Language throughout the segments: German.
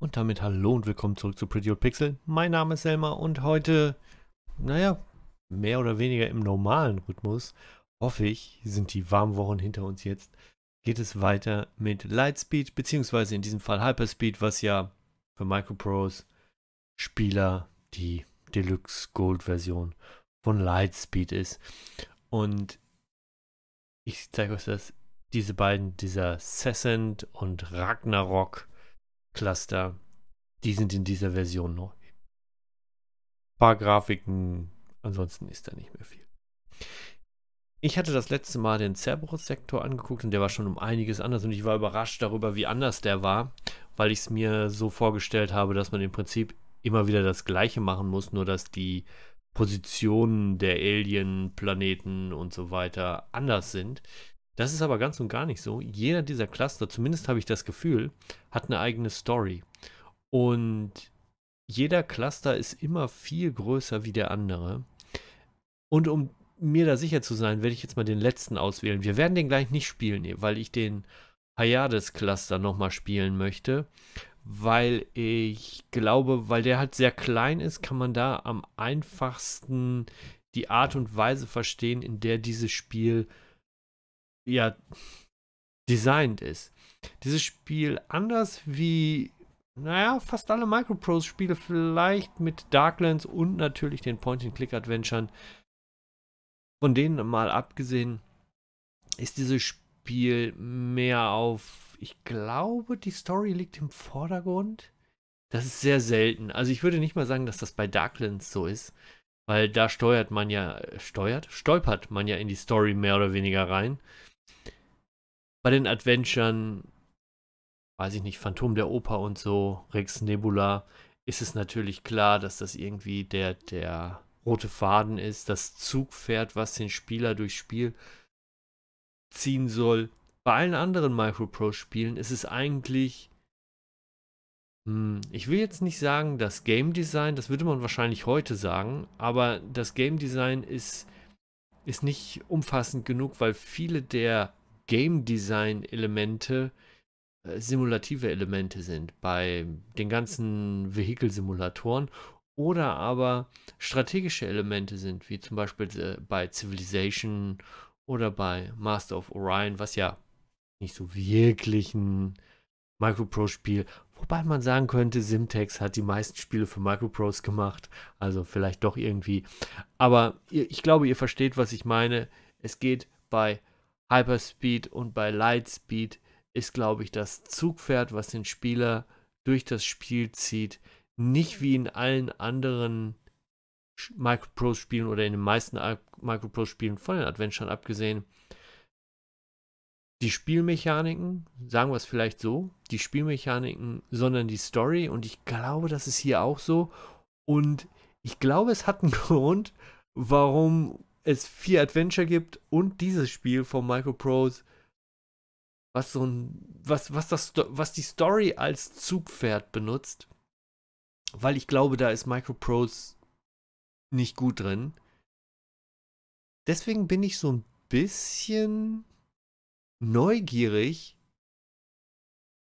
Und damit hallo und willkommen zurück zu Pretty Old Pixel. Mein Name ist Selma und heute, naja, mehr oder weniger im normalen Rhythmus, hoffe ich, sind die warmen Wochen hinter uns jetzt, geht es weiter mit Lightspeed, beziehungsweise in diesem Fall Hyperspeed, was ja für Micropros Spieler die Deluxe Gold Version von Lightspeed ist. Und ich zeige euch das, diese beiden, dieser Sessent und Ragnarok, Cluster, die sind in dieser Version neu. Ein paar Grafiken, ansonsten ist da nicht mehr viel. Ich hatte das letzte Mal den Cerberus-Sektor angeguckt und der war schon um einiges anders und ich war überrascht darüber, wie anders der war, weil ich es mir so vorgestellt habe, dass man im Prinzip immer wieder das Gleiche machen muss, nur dass die Positionen der Alien, Planeten und so weiter anders sind. Das ist aber ganz und gar nicht so. Jeder dieser Cluster, zumindest habe ich das Gefühl, hat eine eigene Story. Und jeder Cluster ist immer viel größer wie der andere. Und um mir da sicher zu sein, werde ich jetzt mal den letzten auswählen. Wir werden den gleich nicht spielen, weil ich den Hayades cluster nochmal spielen möchte. Weil ich glaube, weil der halt sehr klein ist, kann man da am einfachsten die Art und Weise verstehen, in der dieses Spiel äh, ja designed ist. Dieses Spiel anders wie, naja, fast alle Microprose-Spiele, vielleicht mit Darklands und natürlich den Point-and-Click-Adventuren. Von denen mal abgesehen, ist dieses Spiel mehr auf, ich glaube, die Story liegt im Vordergrund. Das ist sehr selten. Also ich würde nicht mal sagen, dass das bei Darklands so ist, weil da steuert man ja, steuert, stolpert man ja in die Story mehr oder weniger rein bei den Adventuren, weiß ich nicht, Phantom der Oper und so, Rex Nebula, ist es natürlich klar, dass das irgendwie der, der rote Faden ist, das Zugpferd, was den Spieler durchs Spiel ziehen soll. Bei allen anderen micro pro spielen ist es eigentlich hm, ich will jetzt nicht sagen, das Game Design, das würde man wahrscheinlich heute sagen, aber das Game Design ist ist nicht umfassend genug, weil viele der Game Design Elemente äh, simulative Elemente sind bei den ganzen Vehikelsimulatoren oder aber strategische Elemente sind, wie zum Beispiel äh, bei Civilization oder bei Master of Orion, was ja nicht so wirklich ein Micro-Pro-Spiel Wobei man sagen könnte, Simtex hat die meisten Spiele für Microprose gemacht, also vielleicht doch irgendwie. Aber ich glaube, ihr versteht, was ich meine. Es geht bei Hyperspeed und bei Lightspeed ist, glaube ich, das Zugpferd, was den Spieler durch das Spiel zieht, nicht wie in allen anderen Microprose-Spielen oder in den meisten Microprose-Spielen von den Adventuren abgesehen, die Spielmechaniken, sagen wir es vielleicht so, die Spielmechaniken, sondern die Story. Und ich glaube, das ist hier auch so. Und ich glaube, es hat einen Grund, warum es vier Adventure gibt und dieses Spiel von Microprose, was so ein, was, was das, was die Story als Zugpferd benutzt. Weil ich glaube, da ist Microprose nicht gut drin. Deswegen bin ich so ein bisschen neugierig,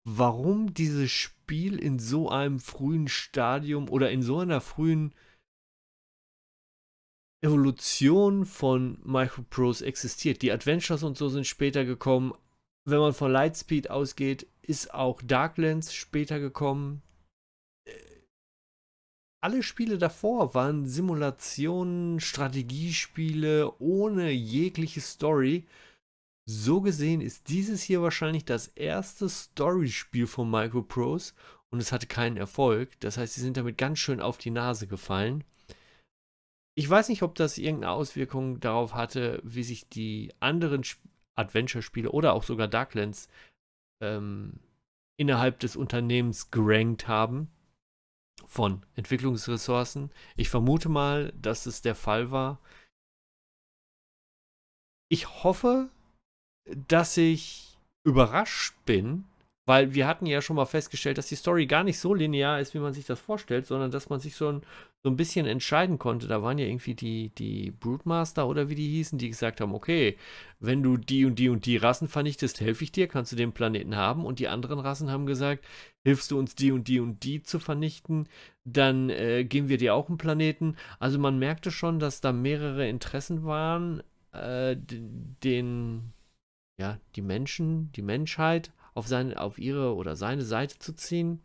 warum dieses Spiel in so einem frühen Stadium oder in so einer frühen Evolution von Microprose existiert. Die Adventures und so sind später gekommen. Wenn man von Lightspeed ausgeht, ist auch Darklands später gekommen. Äh, alle Spiele davor waren Simulationen, Strategiespiele ohne jegliche Story. So gesehen ist dieses hier wahrscheinlich das erste Story-Spiel von Microprose und es hatte keinen Erfolg. Das heißt, sie sind damit ganz schön auf die Nase gefallen. Ich weiß nicht, ob das irgendeine Auswirkung darauf hatte, wie sich die anderen Adventure-Spiele oder auch sogar Darklands ähm, innerhalb des Unternehmens gerankt haben von Entwicklungsressourcen. Ich vermute mal, dass es der Fall war. Ich hoffe, dass ich überrascht bin, weil wir hatten ja schon mal festgestellt, dass die Story gar nicht so linear ist, wie man sich das vorstellt, sondern dass man sich so ein, so ein bisschen entscheiden konnte. Da waren ja irgendwie die, die Broodmaster oder wie die hießen, die gesagt haben, okay, wenn du die und die und die Rassen vernichtest, helfe ich dir, kannst du den Planeten haben. Und die anderen Rassen haben gesagt, hilfst du uns die und die und die zu vernichten, dann äh, geben wir dir auch einen Planeten. Also man merkte schon, dass da mehrere Interessen waren, äh, den ja, die Menschen, die Menschheit auf, seine, auf ihre oder seine Seite zu ziehen.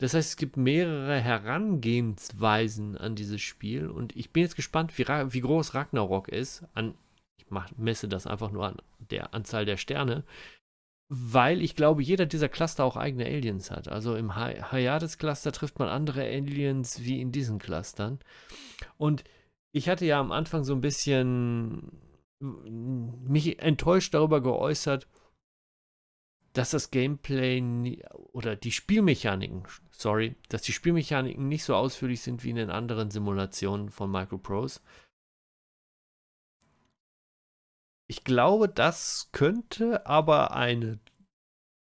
Das heißt, es gibt mehrere Herangehensweisen an dieses Spiel und ich bin jetzt gespannt, wie, wie groß Ragnarok ist. An, ich mach, messe das einfach nur an der Anzahl der Sterne, weil ich glaube, jeder dieser Cluster auch eigene Aliens hat. Also im Hyades-Cluster trifft man andere Aliens wie in diesen Clustern. Und ich hatte ja am Anfang so ein bisschen mich enttäuscht darüber geäußert, dass das Gameplay oder die Spielmechaniken, sorry, dass die Spielmechaniken nicht so ausführlich sind wie in den anderen Simulationen von Microprose. Ich glaube, das könnte aber eine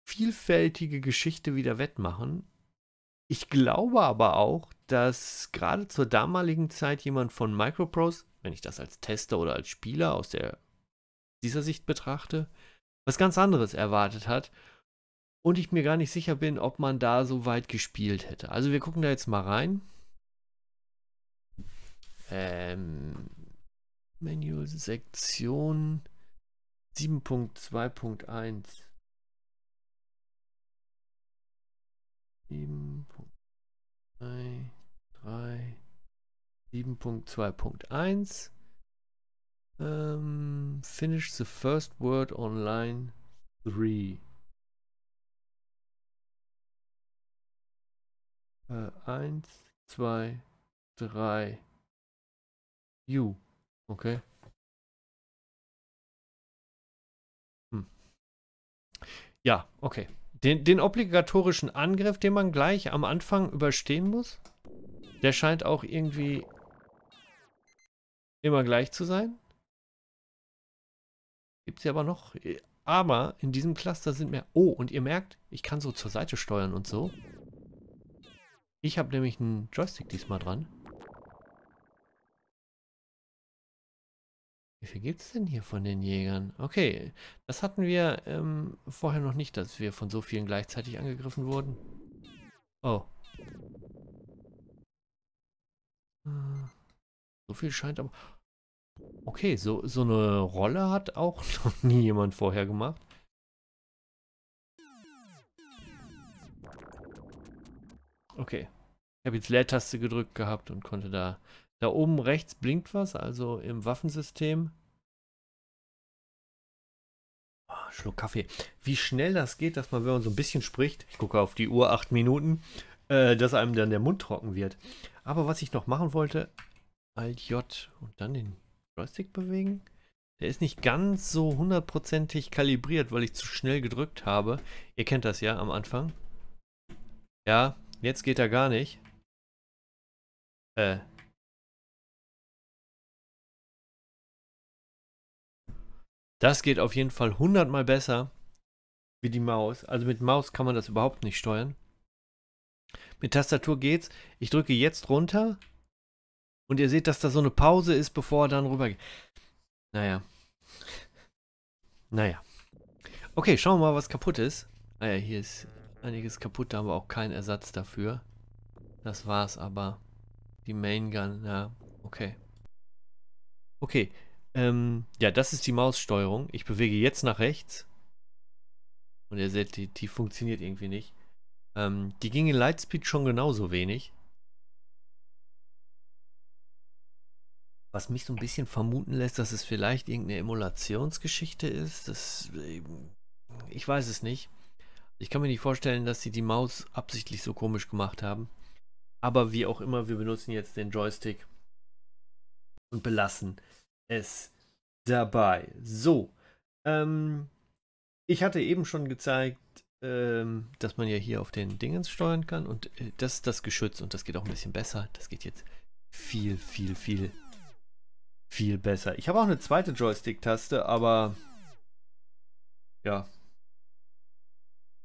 vielfältige Geschichte wieder wettmachen. Ich glaube aber auch, dass gerade zur damaligen Zeit jemand von Microprose wenn ich das als Tester oder als Spieler aus der, dieser Sicht betrachte, was ganz anderes erwartet hat und ich mir gar nicht sicher bin, ob man da so weit gespielt hätte. Also wir gucken da jetzt mal rein. Ähm, Manual Sektion 7.2.1. 7.2, 7.2.1 ähm, Finish the first word on line 3. Äh, 1, 2, 3. You. Okay. Hm. Ja, okay. Den, den obligatorischen Angriff, den man gleich am Anfang überstehen muss, der scheint auch irgendwie immer gleich zu sein. Gibt es ja aber noch. Aber in diesem Cluster sind mehr... Oh, und ihr merkt, ich kann so zur Seite steuern und so. Ich habe nämlich einen Joystick diesmal dran. Wie viel gibt es denn hier von den Jägern? Okay, das hatten wir ähm, vorher noch nicht, dass wir von so vielen gleichzeitig angegriffen wurden. Oh. Äh, so viel scheint aber... Okay, so, so eine Rolle hat auch noch nie jemand vorher gemacht. Okay. Ich habe jetzt Leertaste gedrückt gehabt und konnte da... Da oben rechts blinkt was, also im Waffensystem. Oh, Schluck Kaffee. Wie schnell das geht, dass man, wenn man so ein bisschen spricht, ich gucke auf die Uhr, acht Minuten, äh, dass einem dann der Mund trocken wird. Aber was ich noch machen wollte, Alt J und dann den Joystick bewegen? Der ist nicht ganz so hundertprozentig kalibriert, weil ich zu schnell gedrückt habe. Ihr kennt das ja am Anfang. Ja, jetzt geht er gar nicht. Äh. Das geht auf jeden Fall hundertmal besser wie die Maus. Also mit Maus kann man das überhaupt nicht steuern. Mit Tastatur geht's. Ich drücke jetzt runter und ihr seht, dass da so eine Pause ist, bevor er dann rüber geht. Naja. Naja. Okay, schauen wir mal, was kaputt ist. Naja, ah hier ist einiges kaputt, da haben wir auch keinen Ersatz dafür. Das war's aber. Die Main Gun, ja, okay. Okay, ähm, ja, das ist die Maussteuerung. Ich bewege jetzt nach rechts. Und ihr seht, die, die funktioniert irgendwie nicht. Ähm, die ging in Lightspeed schon genauso wenig. Was mich so ein bisschen vermuten lässt, dass es vielleicht irgendeine Emulationsgeschichte ist. Das, äh, ich weiß es nicht. Ich kann mir nicht vorstellen, dass sie die Maus absichtlich so komisch gemacht haben. Aber wie auch immer, wir benutzen jetzt den Joystick und belassen es dabei. So, ähm, ich hatte eben schon gezeigt, ähm, dass man ja hier auf den Dingens steuern kann und äh, das ist das Geschütz und das geht auch ein bisschen besser. Das geht jetzt viel, viel, viel besser viel besser. Ich habe auch eine zweite Joystick-Taste, aber ja,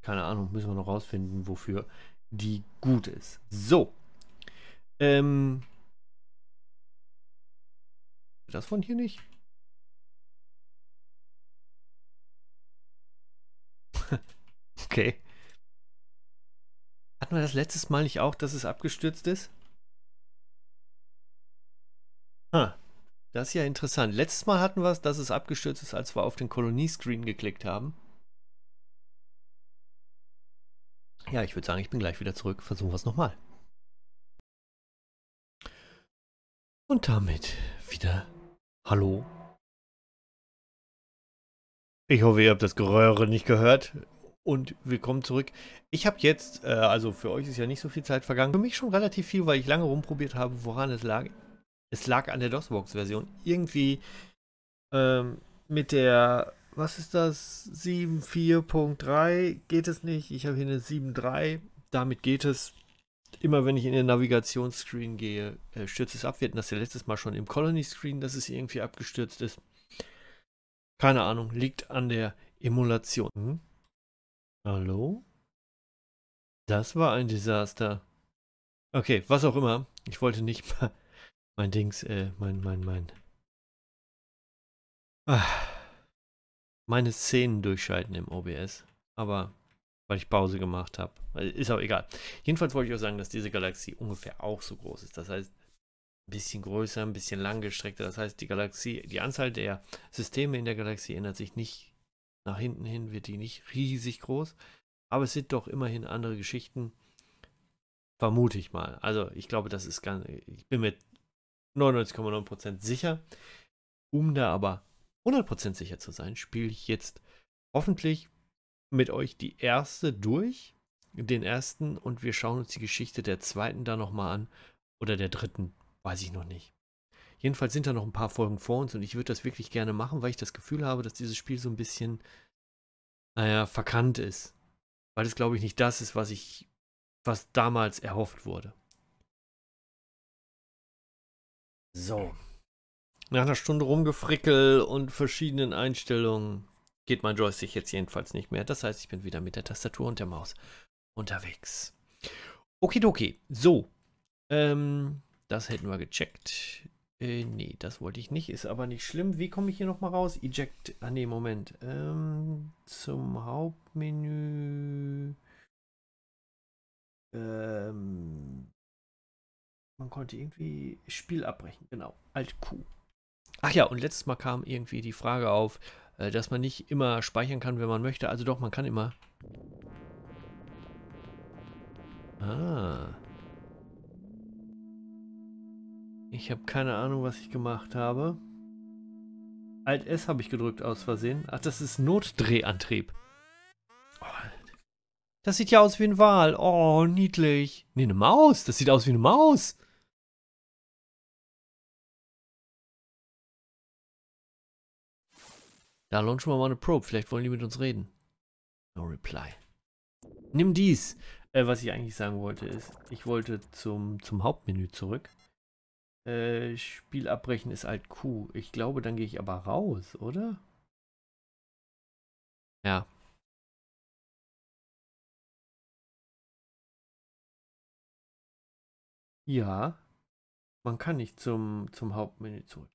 keine Ahnung, müssen wir noch rausfinden, wofür die gut ist. So, ähm, das von hier nicht? okay. Hatten wir das letztes Mal nicht auch, dass es abgestürzt ist? Ah. Huh. Das ist ja interessant. Letztes Mal hatten wir es, dass es abgestürzt ist, als wir auf den Kolonie-Screen geklickt haben. Ja, ich würde sagen, ich bin gleich wieder zurück. Versuchen wir es nochmal. Und damit wieder Hallo. Ich hoffe, ihr habt das Geröhre nicht gehört. Und willkommen zurück. Ich habe jetzt, äh, also für euch ist ja nicht so viel Zeit vergangen. Für mich schon relativ viel, weil ich lange rumprobiert habe, woran es lag. Es lag an der DOSBox-Version. Irgendwie ähm, mit der, was ist das, 7.4.3 geht es nicht. Ich habe hier eine 7.3. Damit geht es. Immer wenn ich in den Navigationsscreen gehe, äh, stürzt es ab. Wir hatten das ja letztes Mal schon im Colony-Screen, dass es irgendwie abgestürzt ist. Keine Ahnung, liegt an der Emulation. Hm? Hallo? Das war ein Desaster. Okay, was auch immer. Ich wollte nicht mal mein Dings, äh, mein, mein, mein. Ach, meine Szenen durchschalten im OBS. Aber weil ich Pause gemacht habe. Äh, ist auch egal. Jedenfalls wollte ich auch sagen, dass diese Galaxie ungefähr auch so groß ist. Das heißt, ein bisschen größer, ein bisschen langgestreckter. Das heißt, die Galaxie, die Anzahl der Systeme in der Galaxie ändert sich nicht. Nach hinten hin wird die nicht riesig groß. Aber es sind doch immerhin andere Geschichten. Vermute ich mal. Also ich glaube, das ist ganz. Ich bin mir 99,9% sicher. Um da aber 100% sicher zu sein, spiele ich jetzt hoffentlich mit euch die erste durch, den ersten, und wir schauen uns die Geschichte der zweiten da nochmal an oder der dritten, weiß ich noch nicht. Jedenfalls sind da noch ein paar Folgen vor uns und ich würde das wirklich gerne machen, weil ich das Gefühl habe, dass dieses Spiel so ein bisschen, naja, verkannt ist. Weil es, glaube ich, nicht das ist, was ich, was damals erhofft wurde. So. Nach einer Stunde rumgefrickel und verschiedenen Einstellungen geht mein Joystick jetzt jedenfalls nicht mehr. Das heißt, ich bin wieder mit der Tastatur und der Maus unterwegs. Okidoki. So. Ähm, das hätten wir gecheckt. Äh, nee, das wollte ich nicht. Ist aber nicht schlimm. Wie komme ich hier nochmal raus? Eject. Ah, nee, Moment. Ähm, zum Hauptmenü. Ähm, man konnte irgendwie Spiel abbrechen, genau. Alt Q. Ach ja, und letztes Mal kam irgendwie die Frage auf, äh, dass man nicht immer speichern kann, wenn man möchte. Also doch, man kann immer. Ah. Ich habe keine Ahnung, was ich gemacht habe. Alt S habe ich gedrückt aus Versehen. Ach, das ist Notdrehantrieb. Oh, das sieht ja aus wie ein Wal. Oh, niedlich. Nee, eine Maus. Das sieht aus wie eine Maus. Da launchen wir mal eine Probe. Vielleicht wollen die mit uns reden. No reply. Nimm dies. Äh, was ich eigentlich sagen wollte ist, ich wollte zum, zum Hauptmenü zurück. Äh, Spiel abbrechen ist Alt Q. Ich glaube, dann gehe ich aber raus, oder? Ja. Ja. Man kann nicht zum, zum Hauptmenü zurück.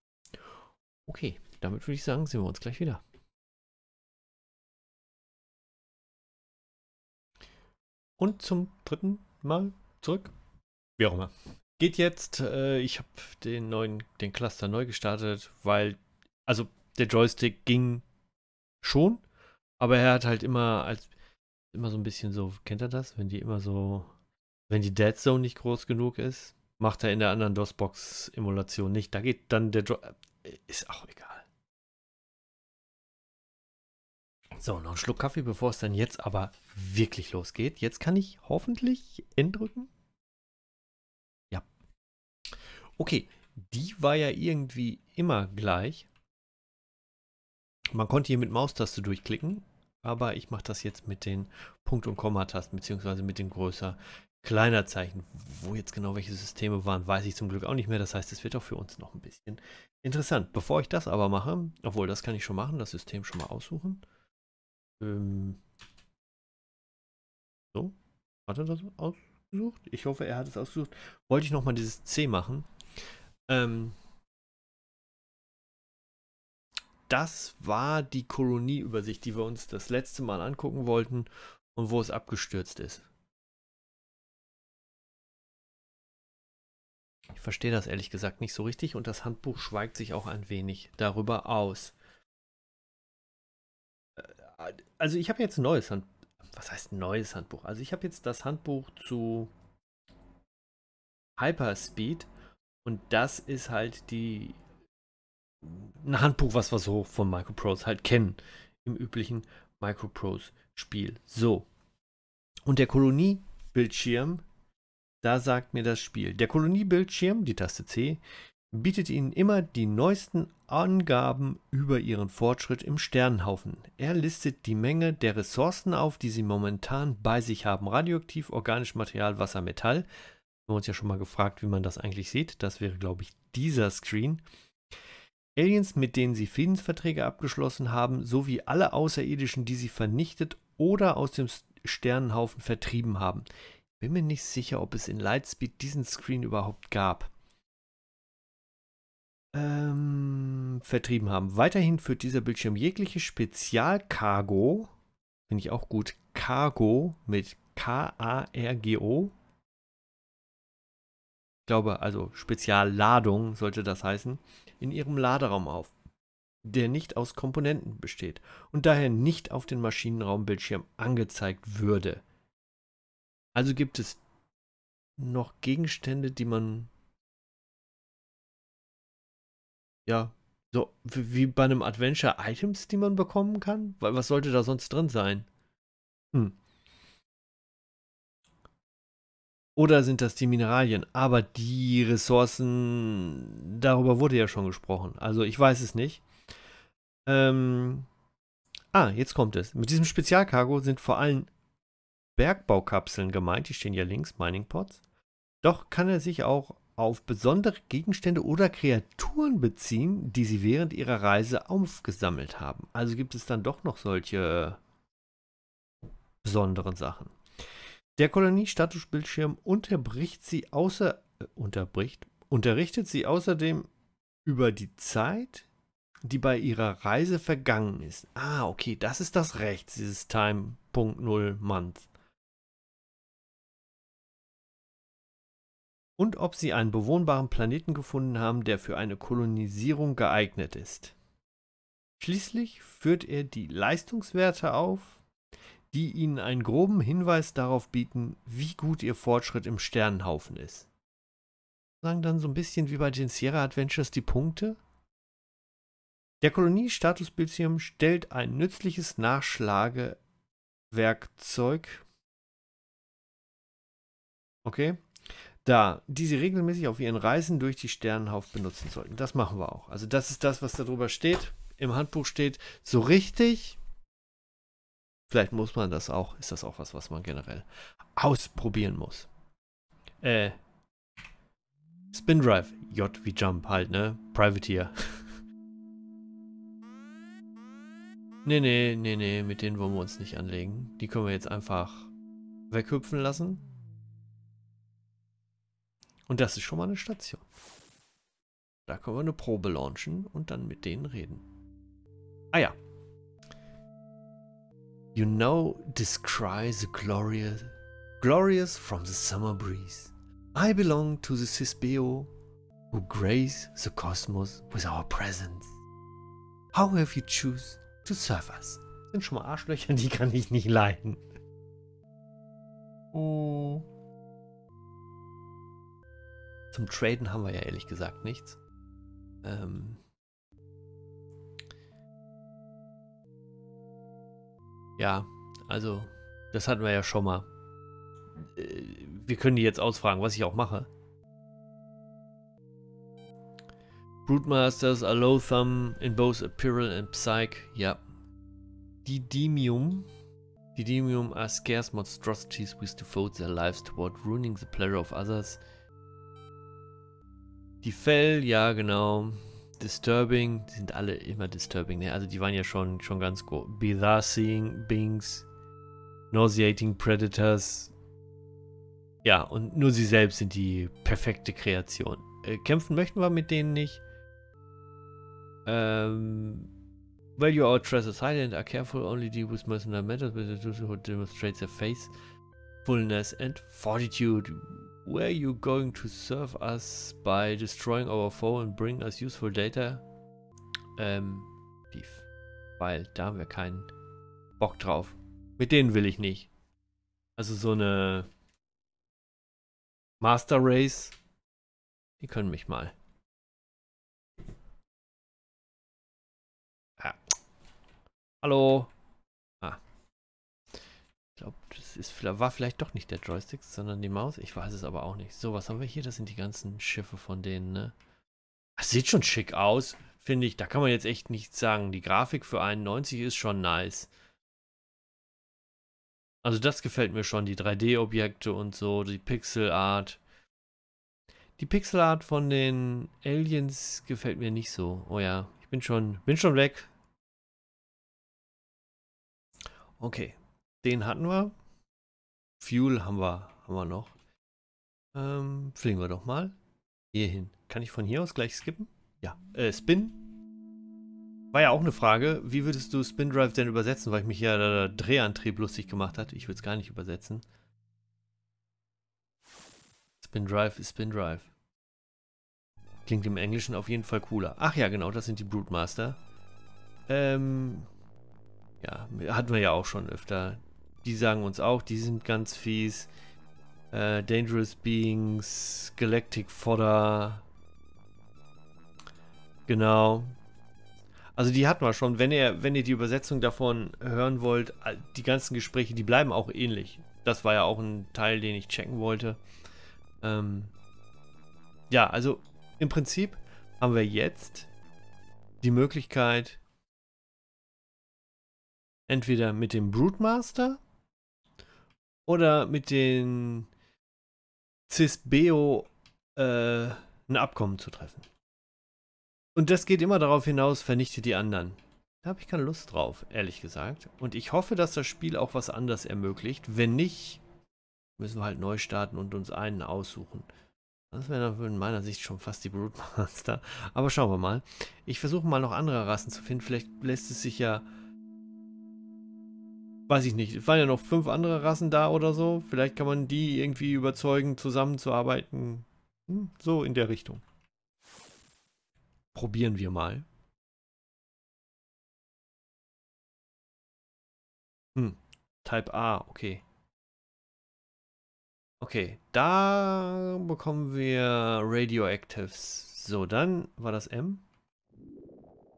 Okay, damit würde ich sagen, sehen wir uns gleich wieder. und zum dritten Mal zurück. Wie auch immer. Geht jetzt, äh, ich habe den neuen, den Cluster neu gestartet, weil, also der Joystick ging schon, aber er hat halt immer als immer so ein bisschen so, kennt er das? Wenn die immer so, wenn die Dead Zone nicht groß genug ist, macht er in der anderen DOS-Box-Emulation nicht. Da geht dann der Joy. Äh, ist auch egal. So, noch einen Schluck Kaffee, bevor es dann jetzt aber wirklich losgeht. Jetzt kann ich hoffentlich N drücken. Ja. Okay, die war ja irgendwie immer gleich. Man konnte hier mit Maustaste durchklicken, aber ich mache das jetzt mit den Punkt- und Komma-Tasten, beziehungsweise mit dem größer, kleiner Zeichen. Wo jetzt genau welche Systeme waren, weiß ich zum Glück auch nicht mehr. Das heißt, es wird auch für uns noch ein bisschen interessant. Bevor ich das aber mache, obwohl das kann ich schon machen, das System schon mal aussuchen. Ähm so, hat er das ausgesucht? Ich hoffe, er hat es ausgesucht. Wollte ich nochmal dieses C machen. Ähm das war die Kolonieübersicht, die wir uns das letzte Mal angucken wollten und wo es abgestürzt ist. Ich verstehe das ehrlich gesagt nicht so richtig und das Handbuch schweigt sich auch ein wenig darüber aus also ich habe jetzt ein neues Handbuch. Was heißt ein neues Handbuch? Also ich habe jetzt das Handbuch zu Hyperspeed und das ist halt die ein Handbuch, was wir so von Microprose halt kennen. Im üblichen Microprose-Spiel. So. Und der Koloniebildschirm, da sagt mir das Spiel. Der Koloniebildschirm, die Taste C, bietet Ihnen immer die neuesten Angaben über Ihren Fortschritt im Sternenhaufen. Er listet die Menge der Ressourcen auf, die Sie momentan bei sich haben. Radioaktiv, organisch Material, Wasser, Metall. Wir haben uns ja schon mal gefragt, wie man das eigentlich sieht. Das wäre, glaube ich, dieser Screen. Aliens, mit denen Sie Friedensverträge abgeschlossen haben, sowie alle Außerirdischen, die Sie vernichtet oder aus dem Sternenhaufen vertrieben haben. Bin mir nicht sicher, ob es in Lightspeed diesen Screen überhaupt gab ähm, vertrieben haben. Weiterhin führt dieser Bildschirm jegliche Spezialcargo, finde ich auch gut, Cargo mit K-A-R-G-O. Ich glaube, also Spezialladung sollte das heißen, in ihrem Laderaum auf, der nicht aus Komponenten besteht und daher nicht auf den Maschinenraumbildschirm angezeigt würde. Also gibt es noch Gegenstände, die man ja, so wie bei einem Adventure Items, die man bekommen kann? Weil was sollte da sonst drin sein? Hm. Oder sind das die Mineralien? Aber die Ressourcen, darüber wurde ja schon gesprochen. Also ich weiß es nicht. Ähm, ah, jetzt kommt es. Mit diesem Spezialkargo sind vor allem Bergbaukapseln gemeint. Die stehen ja links, Mining Pods. Doch kann er sich auch auf besondere Gegenstände oder Kreaturen beziehen, die sie während ihrer Reise aufgesammelt haben. Also gibt es dann doch noch solche äh, besonderen Sachen. Der Koloniestatusbildschirm unterbricht sie außer äh, unterbricht unterrichtet sie außerdem über die Zeit, die bei ihrer Reise vergangen ist. Ah, okay, das ist das rechts, dieses Time.0 Month. und ob sie einen bewohnbaren Planeten gefunden haben, der für eine Kolonisierung geeignet ist. Schließlich führt er die Leistungswerte auf, die ihnen einen groben Hinweis darauf bieten, wie gut ihr Fortschritt im Sternenhaufen ist. Sagen dann so ein bisschen wie bei den Sierra Adventures die Punkte. Der Koloniestatusbildschirm stellt ein nützliches Nachschlagewerkzeug. Okay, da, die sie regelmäßig auf ihren Reisen durch die Sternenhaufen benutzen sollten. Das machen wir auch. Also das ist das, was darüber steht, im Handbuch steht. So richtig, vielleicht muss man das auch, ist das auch was, was man generell ausprobieren muss. Äh, Spin Drive, J wie Jump halt, ne? Privateer. nee, nee, nee, nee, mit denen wollen wir uns nicht anlegen. Die können wir jetzt einfach weghüpfen lassen. Und das ist schon mal eine Station. Da können wir eine Probe launchen und dann mit denen reden. Ah ja. You know this the glorious, glorious from the summer breeze. I belong to the Cisbeo who grace the cosmos with our presence. How have you choose to serve us? sind schon mal Arschlöcher, die kann ich nicht leiden. Oh. Zum Traden haben wir ja ehrlich gesagt nichts. Ähm ja, also, das hatten wir ja schon mal. Äh, wir können die jetzt ausfragen, was ich auch mache. Brutmasters, are loathsome in both apparel and psyche. Ja. Didymium. Didymium are scarce monstrosities which devote their lives toward ruining the pleasure of others. Die Fell, ja genau. Disturbing, die sind alle immer disturbing. Ne? Also die waren ja schon, schon ganz gut. Bizarre Seeing Beings, Nauseating Predators. Ja, und nur sie selbst sind die perfekte Kreation. Äh, kämpfen möchten wir mit denen nicht. Ähm, well, you are highly and are careful only deal with mercenary matters, but the demonstrates their faithfulness and fortitude. Were you going to serve us by destroying our foe and bring us useful data? Ähm, Beef. Weil da haben wir keinen Bock drauf. Mit denen will ich nicht. Also so eine Master Race. Die können mich mal. Ja. Hallo ist, war vielleicht doch nicht der Joystick, sondern die Maus. Ich weiß es aber auch nicht. So, was haben wir hier? Das sind die ganzen Schiffe von denen, ne? Das sieht schon schick aus, finde ich. Da kann man jetzt echt nichts sagen. Die Grafik für 91 ist schon nice. Also das gefällt mir schon, die 3D-Objekte und so, die Pixelart. Die Pixelart von den Aliens gefällt mir nicht so. Oh ja, ich bin schon, bin schon weg. Okay, den hatten wir. Fuel haben wir, haben wir noch. Ähm, fliegen wir doch mal hier hin. Kann ich von hier aus gleich skippen? Ja. Äh, Spin. War ja auch eine Frage. Wie würdest du Spin Drive denn übersetzen? Weil ich mich ja der Drehantrieb lustig gemacht hat. Ich würde es gar nicht übersetzen. Spin Drive ist Spin Drive. Klingt im Englischen auf jeden Fall cooler. Ach ja, genau, das sind die Brutmaster. Ähm, ja, hatten wir ja auch schon öfter. Die sagen uns auch, die sind ganz fies. Äh, Dangerous Beings, Galactic Fodder. Genau. Also die hatten wir schon. Wenn ihr, wenn ihr die Übersetzung davon hören wollt, äh, die ganzen Gespräche, die bleiben auch ähnlich. Das war ja auch ein Teil, den ich checken wollte. Ähm ja, also im Prinzip haben wir jetzt die Möglichkeit, entweder mit dem Broodmaster oder mit den CISBEO äh, ein Abkommen zu treffen. Und das geht immer darauf hinaus, vernichte die anderen. Da habe ich keine Lust drauf, ehrlich gesagt. Und ich hoffe, dass das Spiel auch was anderes ermöglicht. Wenn nicht, müssen wir halt neu starten und uns einen aussuchen. Das wäre in meiner Sicht schon fast die Brutmaster. Aber schauen wir mal. Ich versuche mal noch andere Rassen zu finden. Vielleicht lässt es sich ja weiß ich nicht, es waren ja noch fünf andere Rassen da oder so. Vielleicht kann man die irgendwie überzeugen, zusammenzuarbeiten. Hm, so in der Richtung. Probieren wir mal. Hm, Type A, okay. Okay, da bekommen wir Radioactives. So, dann war das M.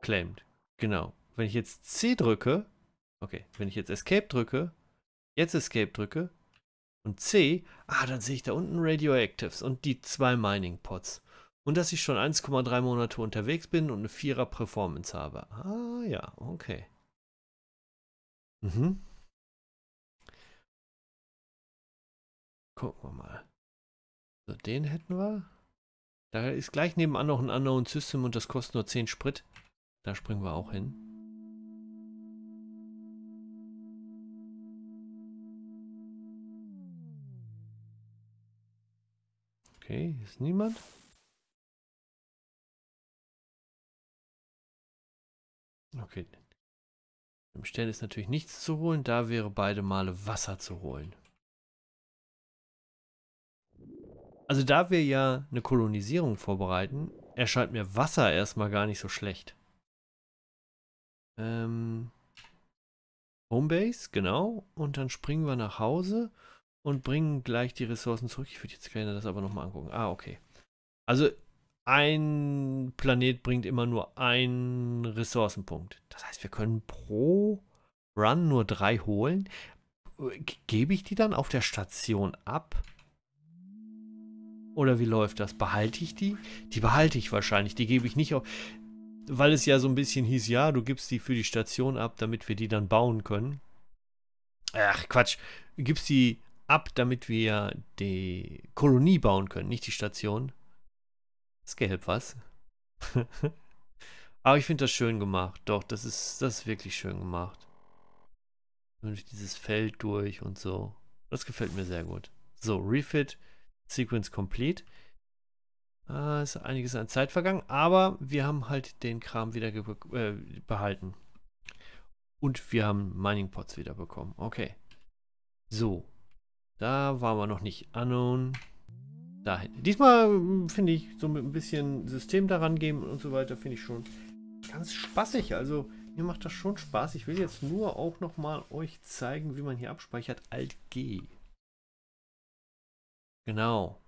Claimed. Genau. Wenn ich jetzt C drücke, Okay, wenn ich jetzt Escape drücke, jetzt Escape drücke und C, ah, dann sehe ich da unten Radioactives und die zwei Mining Pots. Und dass ich schon 1,3 Monate unterwegs bin und eine 4er Performance habe. Ah ja, okay. Mhm. Gucken wir mal. So, den hätten wir. Da ist gleich nebenan noch ein Unknown System und das kostet nur 10 Sprit. Da springen wir auch hin. Okay, ist niemand. Okay. Im Stern ist natürlich nichts zu holen. Da wäre beide Male Wasser zu holen. Also da wir ja eine Kolonisierung vorbereiten, erscheint mir Wasser erstmal gar nicht so schlecht. Ähm, Homebase, genau. Und dann springen wir nach Hause und bringen gleich die Ressourcen zurück. Ich würde jetzt gerne das aber nochmal angucken. Ah, okay. Also ein Planet bringt immer nur einen Ressourcenpunkt. Das heißt, wir können pro Run nur drei holen. Gebe ich die dann auf der Station ab? Oder wie läuft das? Behalte ich die? Die behalte ich wahrscheinlich. Die gebe ich nicht auf. Weil es ja so ein bisschen hieß, ja, du gibst die für die Station ab, damit wir die dann bauen können. Ach, Quatsch. Gibst die ab, damit wir die Kolonie bauen können, nicht die Station. Das gelb was. Aber ich finde das schön gemacht. Doch, das ist, das ist wirklich schön gemacht. Und durch dieses Feld durch und so. Das gefällt mir sehr gut. So, Refit, Sequence Complete. Äh, ist einiges an Zeit vergangen, aber wir haben halt den Kram wieder äh, behalten. Und wir haben Mining Pots wieder bekommen. Okay. So, da waren wir noch nicht. Unknown. Dahin. Diesmal hm, finde ich so mit ein bisschen System daran geben und so weiter, finde ich schon ganz spaßig. Also mir macht das schon Spaß. Ich will jetzt nur auch nochmal euch zeigen, wie man hier abspeichert. Alt G. Genau.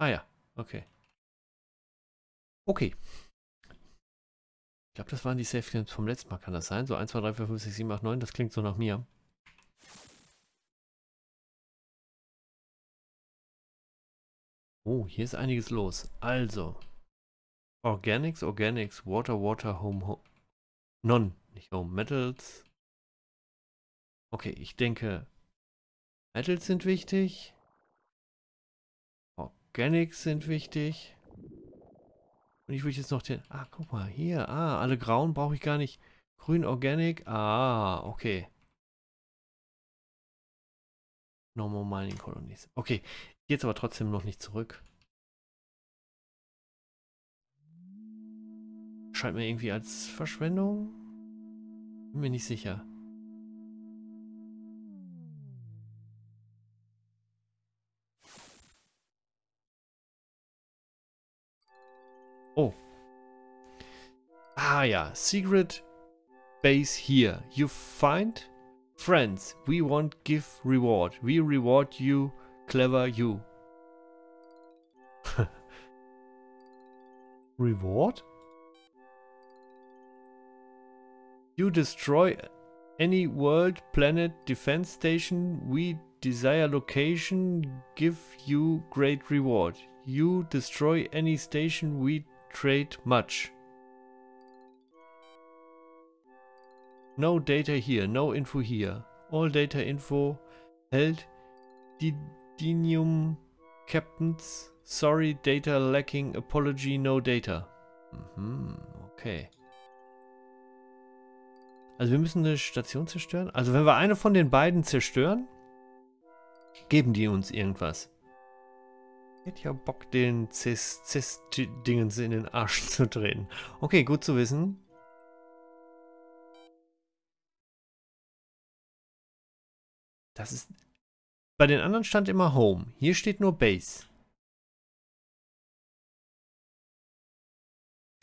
Ah ja, okay. Okay glaube, das waren die Safe Games vom letzten Mal, kann das sein? So 1, 2, 3, 4, 5, 6, 7, 8, 9, das klingt so nach mir. Oh, hier ist einiges los. Also, Organics, Organics, Water, Water, Home, Home. Non, nicht Home, Metals. Okay, ich denke, Metals sind wichtig. Organics sind wichtig. Und ich würde jetzt noch den... Ah, guck mal, hier. Ah, alle grauen brauche ich gar nicht. Grün Organic. Ah, okay. Normal Mining Colonies. Okay, jetzt aber trotzdem noch nicht zurück. Scheint mir irgendwie als Verschwendung. Bin mir nicht sicher. Oh. Ah yeah, secret base here. You find friends. We won't give reward. We reward you, clever you. reward? You destroy any world, planet, defense station we desire location give you great reward. You destroy any station we trade much. No data here, no info here. All data info held Didinium Captains. Sorry, data lacking. Apology, no data. Mhm, okay. Also wir müssen eine Station zerstören. Also wenn wir eine von den beiden zerstören, geben die uns irgendwas. Hätte ja Bock, den Cis-Cis-Dingens in den Arsch zu drehen. Okay, gut zu wissen. Das ist... Bei den anderen stand immer Home. Hier steht nur Base.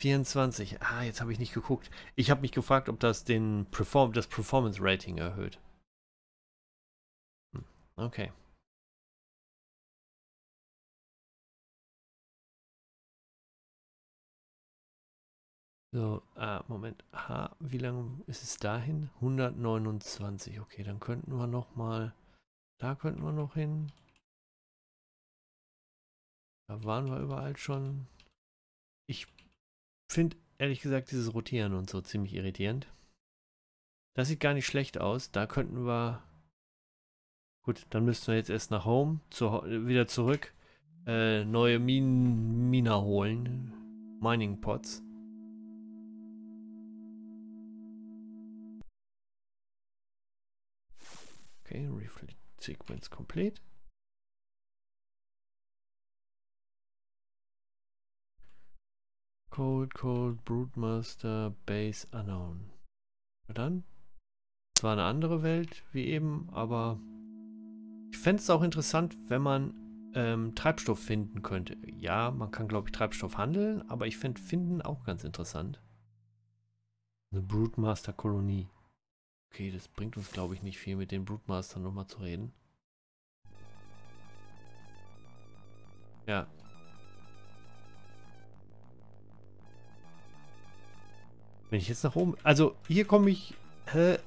24. Ah, jetzt habe ich nicht geguckt. Ich habe mich gefragt, ob das den Perform das Performance Rating erhöht. Hm. Okay. So, ah, Moment. H, wie lange ist es dahin? 129. Okay, dann könnten wir noch mal... Da könnten wir noch hin. Da waren wir überall schon. Ich finde ehrlich gesagt dieses Rotieren und so ziemlich irritierend. Das sieht gar nicht schlecht aus. Da könnten wir... Gut, dann müssten wir jetzt erst nach Home, zu, wieder zurück, äh, neue Minen, Mina holen. Mining Pots. Okay, Reflect Sequence complete. Cold, Cold, Broodmaster, Base Unknown. Na dann? Zwar eine andere Welt, wie eben, aber ich fände es auch interessant, wenn man ähm, Treibstoff finden könnte. Ja, man kann, glaube ich, Treibstoff handeln, aber ich fände Finden auch ganz interessant. Eine Broodmaster-Kolonie. Okay, das bringt uns, glaube ich, nicht viel, mit den Brutmastern nochmal zu reden. Ja. Wenn ich jetzt nach oben... Also, hier komme ich... Hä?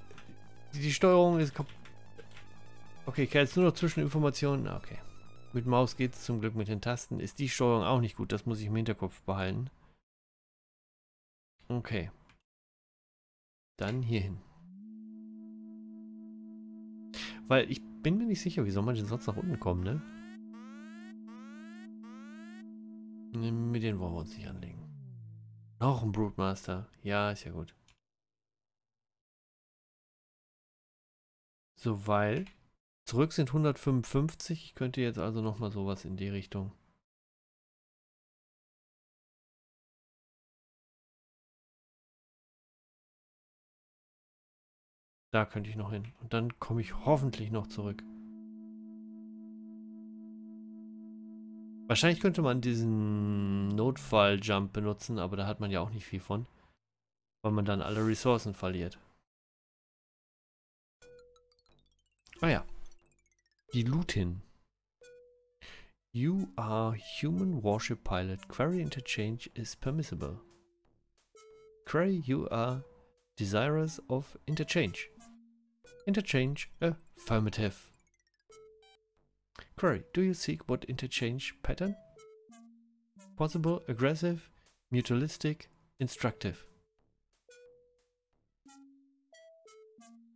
Die, Steuerung ist Okay, ich kann jetzt nur noch Zwischeninformationen... Ah, okay. Mit Maus geht es zum Glück, mit den Tasten ist die Steuerung auch nicht gut. Das muss ich im Hinterkopf behalten. Okay. Dann hier hin. Weil ich bin mir nicht sicher, wie soll man denn sonst nach unten kommen, ne? ne? Mit denen wollen wir uns nicht anlegen. Noch ein Brutmaster. Ja, ist ja gut. So, weil zurück sind 155. Ich könnte jetzt also nochmal sowas in die Richtung. Da könnte ich noch hin. Und dann komme ich hoffentlich noch zurück. Wahrscheinlich könnte man diesen Notfall-Jump benutzen, aber da hat man ja auch nicht viel von. Weil man dann alle Ressourcen verliert. Ah ja. Die Lutin. You are human warship pilot. Query interchange is permissible. Query you are desirous of interchange. Interchange affirmative. Query, do you seek what interchange pattern? Possible, aggressive, mutualistic, instructive.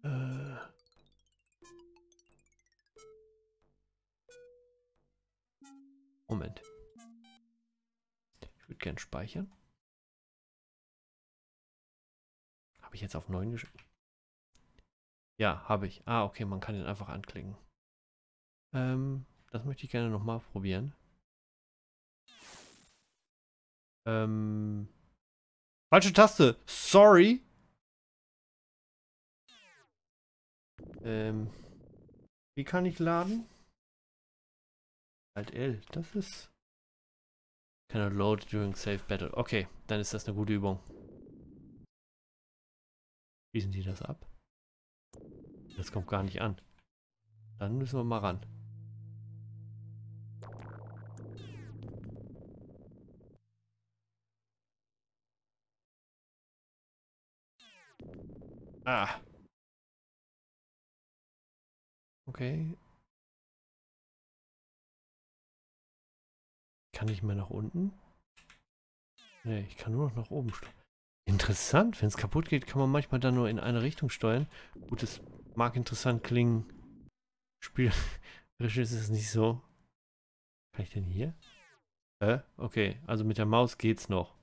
Uh. Moment. Ich würde gern speichern. Habe ich jetzt auf 9 Ja, habe ich. Ah, okay, man kann ihn einfach anklicken. Ähm, das möchte ich gerne nochmal probieren. Ähm, falsche Taste. Sorry. Ähm, wie kann ich laden? Alt L, das ist... Cannot load during safe battle. Okay, dann ist das eine gute Übung. Schließen die das ab? Das kommt gar nicht an. Dann müssen wir mal ran. Ah. Okay. Kann ich mehr nach unten? Ne, ich kann nur noch nach oben steuern. Interessant, wenn es kaputt geht, kann man manchmal dann nur in eine Richtung steuern. Gutes mag interessant klingen. Spielerisch ist es nicht so. Kann ich denn hier? Äh, okay, also mit der Maus geht's noch.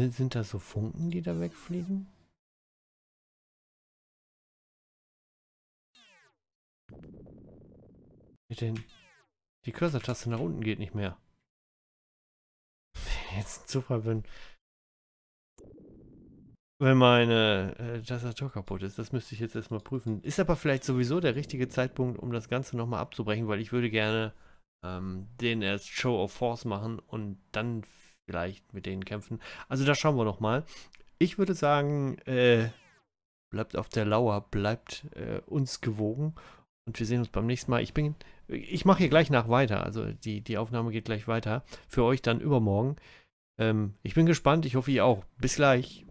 Sind, sind das so Funken, die da wegfliegen? Mit den die Cursor-Taste nach unten geht nicht mehr. Jetzt ein Zufall, wenn, wenn meine äh, Tastatur kaputt ist. Das müsste ich jetzt erstmal prüfen. Ist aber vielleicht sowieso der richtige Zeitpunkt, um das Ganze nochmal abzubrechen, weil ich würde gerne ähm, den erst Show of Force machen und dann vielleicht mit denen kämpfen. Also da schauen wir doch mal. Ich würde sagen, äh, bleibt auf der Lauer, bleibt äh, uns gewogen und wir sehen uns beim nächsten Mal. Ich bin, ich mache hier gleich nach weiter, also die, die Aufnahme geht gleich weiter. Für euch dann übermorgen. Ähm, ich bin gespannt, ich hoffe ihr auch. Bis gleich.